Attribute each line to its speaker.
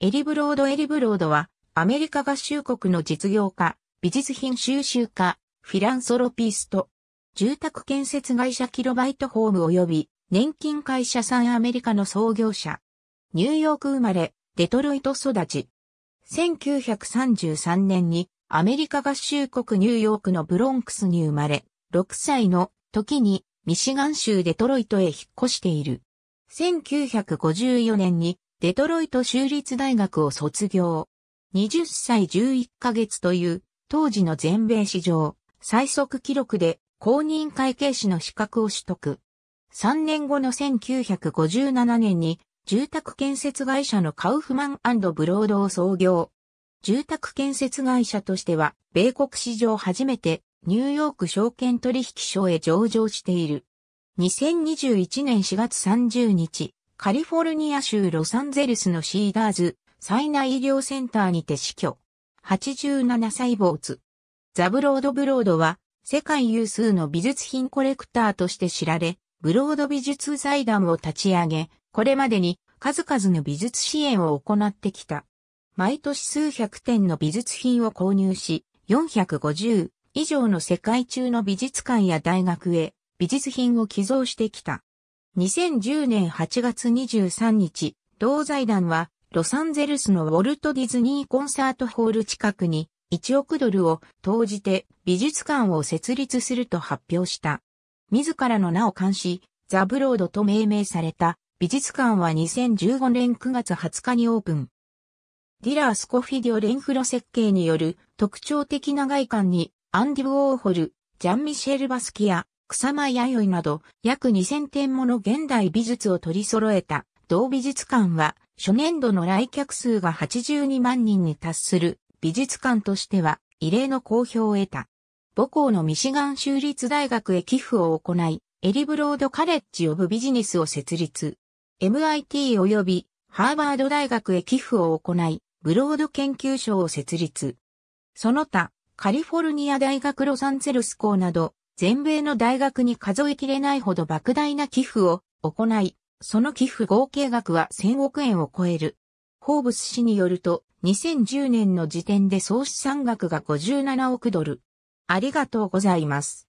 Speaker 1: エリブロード・エリブロードは、アメリカ合衆国の実業家、美術品収集家、フィランソロピースト、住宅建設会社キロバイトホーム及び、年金会社サンアメリカの創業者。ニューヨーク生まれ、デトロイト育ち。1933年に、アメリカ合衆国ニューヨークのブロンクスに生まれ、6歳の時に、ミシガン州デトロイトへ引っ越している。1954年にデトロイト州立大学を卒業。20歳11ヶ月という当時の全米史上最速記録で公認会計士の資格を取得。3年後の1957年に住宅建設会社のカウフマンブロードを創業。住宅建設会社としては米国史上初めてニューヨーク証券取引所へ上場している。2021年4月30日、カリフォルニア州ロサンゼルスのシーダーズ、災難医療センターにて死去。87歳没。ザブロード・ブロードは、世界有数の美術品コレクターとして知られ、ブロード美術財団を立ち上げ、これまでに数々の美術支援を行ってきた。毎年数百点の美術品を購入し、450以上の世界中の美術館や大学へ美術品を寄贈してきた。2010年8月23日、同財団は、ロサンゼルスのウォルト・ディズニー・コンサートホール近くに1億ドルを投じて美術館を設立すると発表した。自らの名を冠し、ザ・ブロードと命名された美術館は2015年9月20日にオープン。ディラー・スコフィディオ・レンフロ設計による特徴的な外観にアンディ・ウォーホル、ジャン・ミシェル・バスキア、草間弥生など約2000点もの現代美術を取り揃えた同美術館は初年度の来客数が82万人に達する美術館としては異例の好評を得た。母校のミシガン州立大学へ寄付を行い、エリブロードカレッジ・オブ・ビジネスを設立。MIT 及びハーバード大学へ寄付を行い、ブロード研究所を設立。その他、カリフォルニア大学ロサンゼルス校など、全米の大学に数えきれないほど莫大な寄付を行い、その寄付合計額は1000億円を超える。ホーブス氏によると、2010年の時点で総資産額が57億ドル。ありがとうございます。